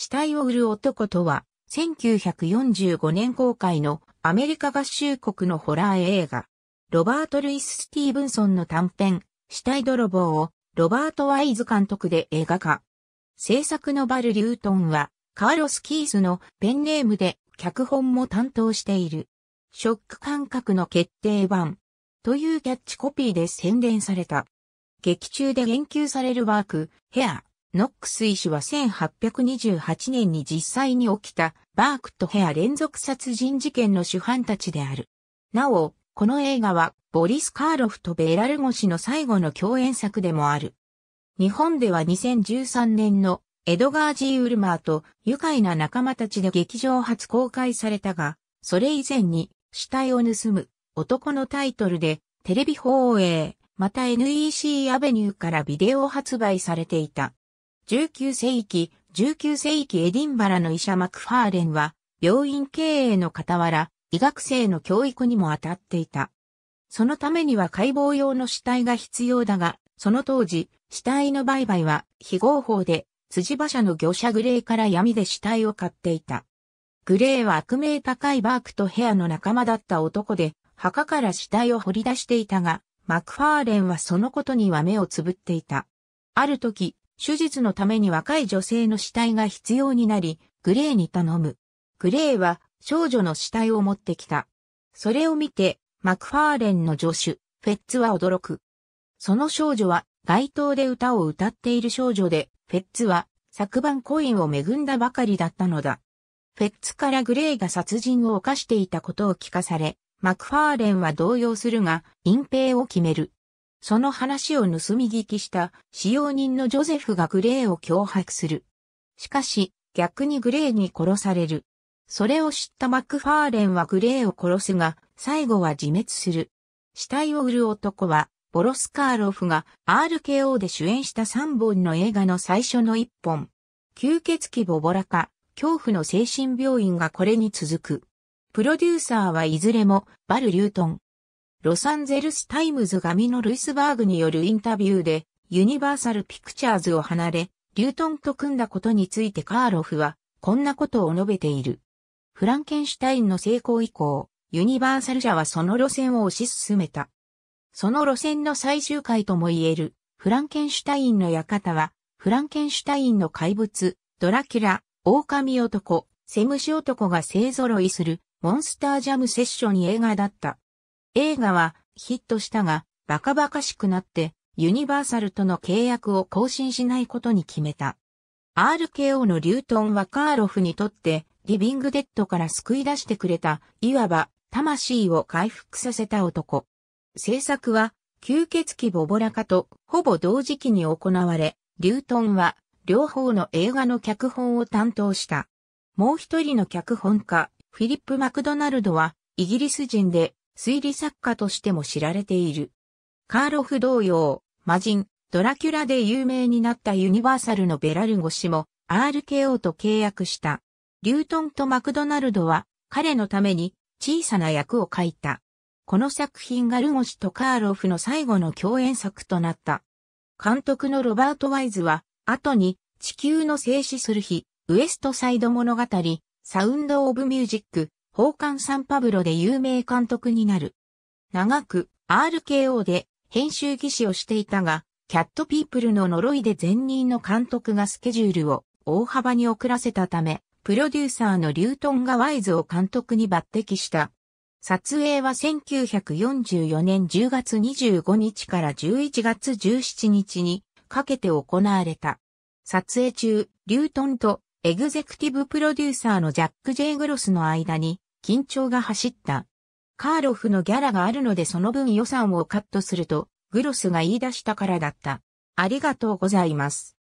死体を売る男とは、1945年公開のアメリカ合衆国のホラー映画、ロバート・ルイス・スティーブンソンの短編、死体泥棒をロバート・ワイズ監督で映画化。制作のバル・リュートンは、カーロス・キースのペンネームで脚本も担当している。ショック感覚の決定版というキャッチコピーで宣伝された。劇中で言及されるワーク、ヘア、ノックス医師は1828年に実際に起きたバークとヘア連続殺人事件の主犯たちである。なお、この映画はボリス・カーロフとベーラルゴ氏の最後の共演作でもある。日本では2013年のエドガー・ジー・ウルマーと愉快な仲間たちで劇場初公開されたが、それ以前に死体を盗む男のタイトルでテレビ放映、また NEC アベニューからビデオ発売されていた。19世紀、19世紀エディンバラの医者マクファーレンは、病院経営の傍ら、医学生の教育にも当たっていた。そのためには解剖用の死体が必要だが、その当時、死体の売買は非合法で、辻馬車の業者グレーから闇で死体を買っていた。グレーは悪名高いバークとヘアの仲間だった男で、墓から死体を掘り出していたが、マクファーレンはそのことには目をつぶっていた。ある時、手術のために若い女性の死体が必要になり、グレーに頼む。グレーは少女の死体を持ってきた。それを見て、マクファーレンの助手、フェッツは驚く。その少女は街頭で歌を歌っている少女で、フェッツは昨晩コインを恵んだばかりだったのだ。フェッツからグレーが殺人を犯していたことを聞かされ、マクファーレンは動揺するが、隠蔽を決める。その話を盗み聞きした使用人のジョゼフがグレーを脅迫する。しかし、逆にグレーに殺される。それを知ったマクファーレンはグレーを殺すが、最後は自滅する。死体を売る男は、ボロスカーロフが RKO で主演した3本の映画の最初の1本。吸血鬼ボボラカ、恐怖の精神病院がこれに続く。プロデューサーはいずれもバル・リュートン。ロサンゼルスタイムズ紙のルイスバーグによるインタビューで、ユニバーサルピクチャーズを離れ、リュートンと組んだことについてカーロフは、こんなことを述べている。フランケンシュタインの成功以降、ユニバーサル社はその路線を推し進めた。その路線の最終回とも言える、フランケンシュタインの館は、フランケンシュタインの怪物、ドラキュラ、狼男、セムシ男が勢揃いする、モンスタージャムセッション映画だった。映画はヒットしたが、バカバカしくなって、ユニバーサルとの契約を更新しないことに決めた。RKO のリュートンはカーロフにとって、リビングデッドから救い出してくれた、いわば、魂を回復させた男。制作は、吸血鬼ボボラカとほぼ同時期に行われ、リュートンは両方の映画の脚本を担当した。もう一人の脚本家、フィリップ・マクドナルドはイギリス人で推理作家としても知られている。カーロフ同様、魔人、ドラキュラで有名になったユニバーサルのベラルゴ氏も RKO と契約した。リュートンとマクドナルドは彼のために小さな役を書いた。この作品がルゴ氏とカーロフの最後の共演作となった。監督のロバート・ワイズは、後に地球の静止する日、ウエストサイド物語、サウンド・オブ・ミュージック、宝冠サンパブロで有名監督になる。長く RKO で編集技師をしていたが、キャットピープルの呪いで前任の監督がスケジュールを大幅に遅らせたため、プロデューサーのリュートンがワイズを監督に抜擢した。撮影は1944年10月25日から11月17日にかけて行われた。撮影中、リュートンとエグゼクティブプロデューサーのジャック・ジェイ・グロスの間に緊張が走った。カーロフのギャラがあるのでその分予算をカットすると、グロスが言い出したからだった。ありがとうございます。